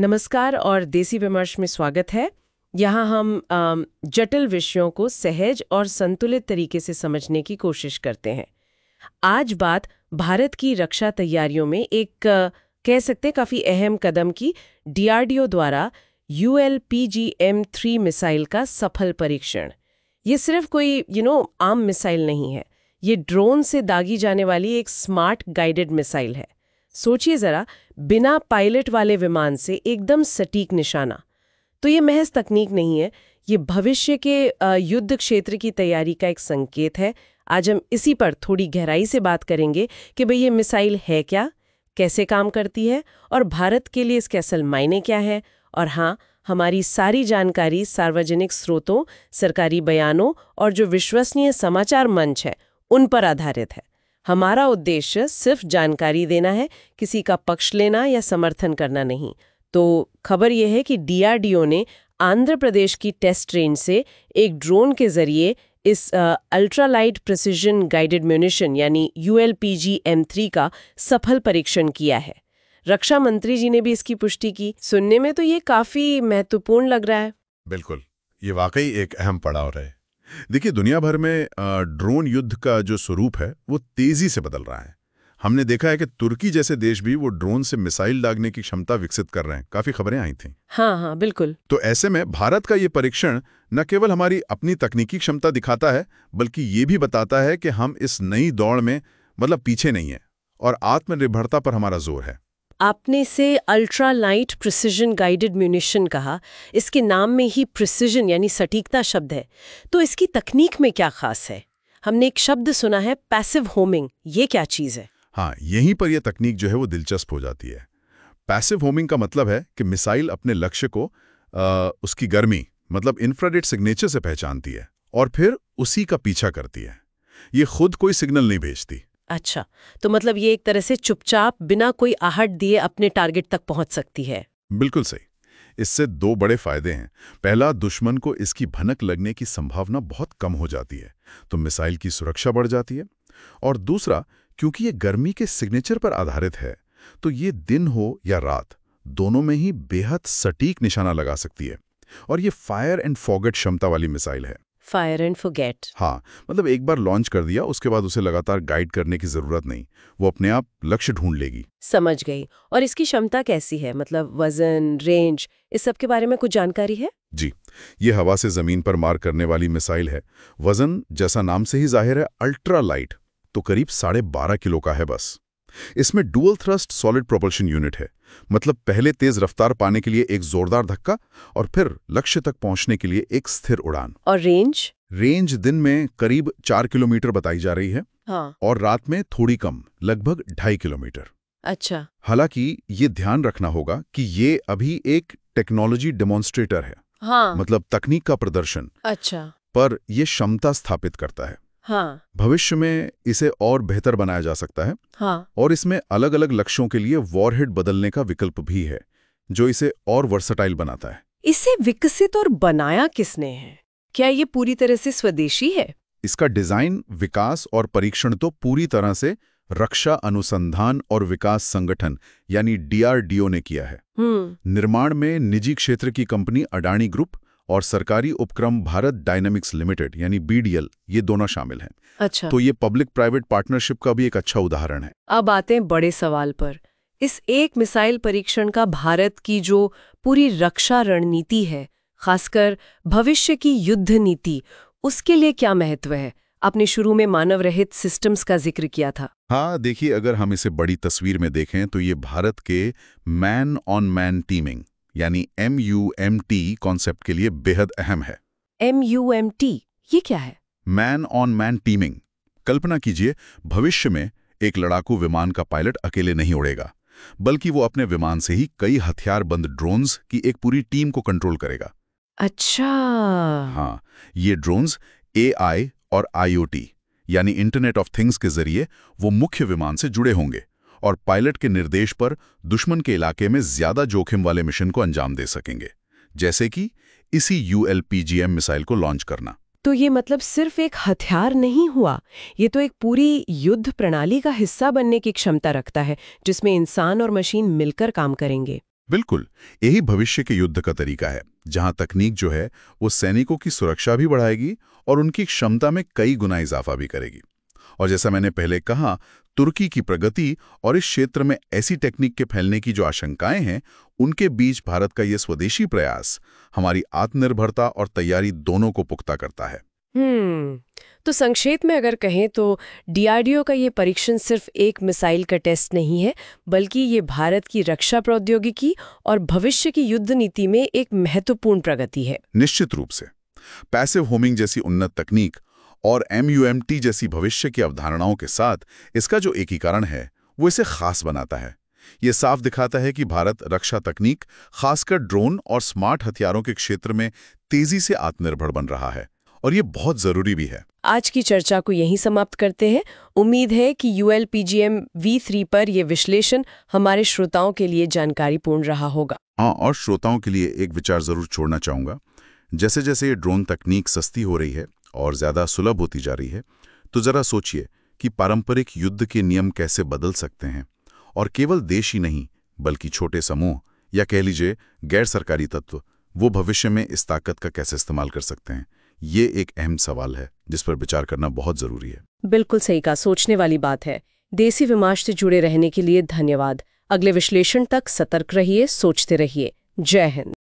नमस्कार और देसी विमर्श में स्वागत है यहाँ हम जटिल विषयों को सहज और संतुलित तरीके से समझने की कोशिश करते हैं आज बात भारत की रक्षा तैयारियों में एक कह सकते काफ़ी अहम कदम की डीआरडीओ द्वारा यू एल थ्री मिसाइल का सफल परीक्षण ये सिर्फ कोई यू you नो know, आम मिसाइल नहीं है ये ड्रोन से दागी जाने वाली एक स्मार्ट गाइडेड मिसाइल है सोचिए ज़रा बिना पायलट वाले विमान से एकदम सटीक निशाना तो ये महज तकनीक नहीं है ये भविष्य के युद्ध क्षेत्र की तैयारी का एक संकेत है आज हम इसी पर थोड़ी गहराई से बात करेंगे कि भई ये मिसाइल है क्या कैसे काम करती है और भारत के लिए इसके असल मायने क्या है और हाँ हमारी सारी जानकारी सार्वजनिक स्रोतों सरकारी बयानों और जो विश्वसनीय समाचार मंच है उन पर आधारित है हमारा उद्देश्य सिर्फ जानकारी देना है किसी का पक्ष लेना या समर्थन करना नहीं तो खबर यह है कि डीआरडीओ ने आंध्र प्रदेश की टेस्ट रेंज से एक ड्रोन के जरिए इस अल्ट्रालाइट प्रसिजन गाइडेड म्यूनिशन यानी यू एल का सफल परीक्षण किया है रक्षा मंत्री जी ने भी इसकी पुष्टि की सुनने में तो ये काफी महत्वपूर्ण लग रहा है बिल्कुल ये वाकई एक अहम पड़ाव रहे देखिए दुनिया भर में ड्रोन युद्ध का जो स्वरूप है वो तेजी से बदल रहा है हमने देखा है कि तुर्की जैसे देश भी वो ड्रोन से मिसाइल दागने की क्षमता विकसित कर रहे हैं काफी खबरें आई थी हाँ हाँ बिल्कुल तो ऐसे में भारत का ये परीक्षण न केवल हमारी अपनी तकनीकी क्षमता दिखाता है बल्कि ये भी बताता है कि हम इस नई दौड़ में मतलब पीछे नहीं है और आत्मनिर्भरता पर हमारा जोर है आपने इसे ultra light precision guided munition कहा इसके नाम में ही प्रिसिजन यानी सटीकता शब्द है तो इसकी तकनीक में क्या खास है हमने एक शब्द सुना है पैसिव होमिंग ये क्या चीज़ है हाँ यहीं पर यह तकनीक जो है वो दिलचस्प हो जाती है पैसिव होमिंग का मतलब है कि मिसाइल अपने लक्ष्य को आ, उसकी गर्मी मतलब इंफ्राडेट सिग्नेचर से पहचानती है और फिर उसी का पीछा करती है ये खुद कोई सिग्नल नहीं भेजती अच्छा तो मतलब ये एक तरह से चुपचाप बिना कोई आहट दिए अपने टारगेट तक पहुंच सकती है बिल्कुल सही इससे दो बड़े फायदे हैं पहला दुश्मन को इसकी भनक लगने की संभावना बहुत कम हो जाती है तो मिसाइल की सुरक्षा बढ़ जाती है और दूसरा क्योंकि ये गर्मी के सिग्नेचर पर आधारित है तो ये दिन हो या रात दोनों में ही बेहद सटीक निशाना लगा सकती है और ये फायर एंड फॉगेट क्षमता वाली मिसाइल है फायर एंड फॉरगेट हाँ मतलब एक बार लॉन्च कर दिया उसके बाद उसे लगातार गाइड करने की जरूरत नहीं वो अपने आप लक्ष्य ढूंढ लेगी समझ गई और इसकी क्षमता कैसी है मतलब वजन रेंज इस सब के बारे में कुछ जानकारी है जी ये हवा से जमीन पर मार करने वाली मिसाइल है वजन जैसा नाम से ही जाहिर है अल्ट्रा लाइट तो करीब साढ़े बारह किलो का है बस इसमें dual thrust solid propulsion unit है मतलब पहले तेज रफ्तार पाने के लिए एक जोरदार धक्का और फिर लक्ष्य तक पहुंचने के लिए एक स्थिर उड़ान और रेंज रेंज दिन में करीब चार किलोमीटर बताई जा रही है हाँ। और रात में थोड़ी कम लगभग ढाई किलोमीटर अच्छा हालांकि ये ध्यान रखना होगा कि ये अभी एक टेक्नोलॉजी डेमोन्स्ट्रेटर है हाँ। मतलब तकनीक का प्रदर्शन अच्छा पर यह क्षमता स्थापित करता है हाँ भविष्य में इसे और बेहतर बनाया जा सकता है हाँ और इसमें अलग अलग लक्ष्यों के लिए वॉरहेड बदलने का विकल्प भी है जो इसे और वर्सटाइल बनाता है इसे विकसित और बनाया किसने है क्या ये पूरी तरह से स्वदेशी है इसका डिजाइन विकास और परीक्षण तो पूरी तरह से रक्षा अनुसंधान और विकास संगठन यानी डीआरडीओ ने किया है हम्म। निर्माण में निजी क्षेत्र की कंपनी अडानी ग्रुप और सरकारी उपक्रम भारत डायनेमिक्स लिमिटेड यानी बीडीएल ये दोनों शामिल हैं अच्छा तो ये पब्लिक प्राइवेट पार्टनरशिप का भी एक अच्छा उदाहरण है अब आते हैं बड़े सवाल पर इस एक मिसाइल परीक्षण का भारत की जो पूरी रक्षा रणनीति है खासकर भविष्य की युद्ध नीति उसके लिए क्या महत्व है आपने शुरू में मानव रहित सिस्टम्स का जिक्र किया था हाँ देखिए अगर हम इसे बड़ी तस्वीर में देखें तो ये भारत के मैन ऑन मैन टीमिंग यानी M U M T concept के लिए बेहद अहम है एम यू एम टी ये क्या है मैन ऑन मैन टीमिंग कल्पना कीजिए भविष्य में एक लड़ाकू विमान का पायलट अकेले नहीं उड़ेगा बल्कि वो अपने विमान से ही कई हथियारबंद ड्रोन्स की एक पूरी टीम को कंट्रोल करेगा अच्छा हाँ ये ड्रोन्स ए और आईओटी यानी इंटरनेट ऑफ थिंग्स के जरिए वो मुख्य विमान से जुड़े होंगे और पायलट के निर्देश पर दुश्मन के इलाके में ज्यादा जोखिम वाले मिशन को अंजाम दे सकेंगे जैसे कि इसी यूएलपीजीएम मिसाइल को लॉन्च करना तो ये मतलब सिर्फ एक हथियार नहीं हुआ ये तो एक पूरी युद्ध प्रणाली का हिस्सा बनने की क्षमता रखता है जिसमें इंसान और मशीन मिलकर काम करेंगे बिल्कुल यही भविष्य के युद्ध का तरीका है जहां तकनीक जो है वो सैनिकों की सुरक्षा भी बढ़ाएगी और उनकी क्षमता में कई गुना इजाफा भी करेगी और जैसा मैंने पहले कहा तुर्की की प्रगति और इस क्षेत्र में ऐसी टेक्निक के फैलने की जो आशंकाएं हैं उनके बीच भारत का ये स्वदेशी प्रयास हमारी आत्मनिर्भरता और तैयारी दोनों को पुख्ता करता है हम्म, तो संक्षेप में अगर कहें तो डीआरडीओ का ये परीक्षण सिर्फ एक मिसाइल का टेस्ट नहीं है बल्कि ये भारत की रक्षा प्रौद्योगिकी और भविष्य की युद्ध नीति में एक महत्वपूर्ण प्रगति है निश्चित रूप से पैसिव होमिंग जैसी उन्नत तकनीक और एम जैसी भविष्य की अवधारणाओं के साथ इसका जो एकीकरण है वो इसे खास बनाता है ये साफ दिखाता है कि भारत रक्षा तकनीक खासकर ड्रोन और स्मार्ट हथियारों के क्षेत्र में तेजी से आत्मनिर्भर बन रहा है और ये बहुत जरूरी भी है आज की चर्चा को यहीं समाप्त करते हैं उम्मीद है कि यू एल पर यह विश्लेषण हमारे श्रोताओं के लिए पूर्ण रहा होगा हाँ और श्रोताओं के लिए एक विचार जरूर छोड़ना चाहूंगा जैसे जैसे ये ड्रोन तकनीक सस्ती हो रही है और ज़्यादा सुलभ होती जा रही है तो ज़रा सोचिए कि पारंपरिक युद्ध के नियम कैसे बदल सकते हैं और केवल देश ही नहीं बल्कि छोटे समूह या कह लीजिए गैर सरकारी तत्व वो भविष्य में इस ताकत का कैसे इस्तेमाल कर सकते हैं ये एक अहम सवाल है जिस पर विचार करना बहुत ज़रूरी है बिल्कुल सही का सोचने वाली बात है देसी विमाश से जुड़े रहने के लिए धन्यवाद अगले विश्लेषण तक सतर्क रहिए सोचते रहिए जय हिंद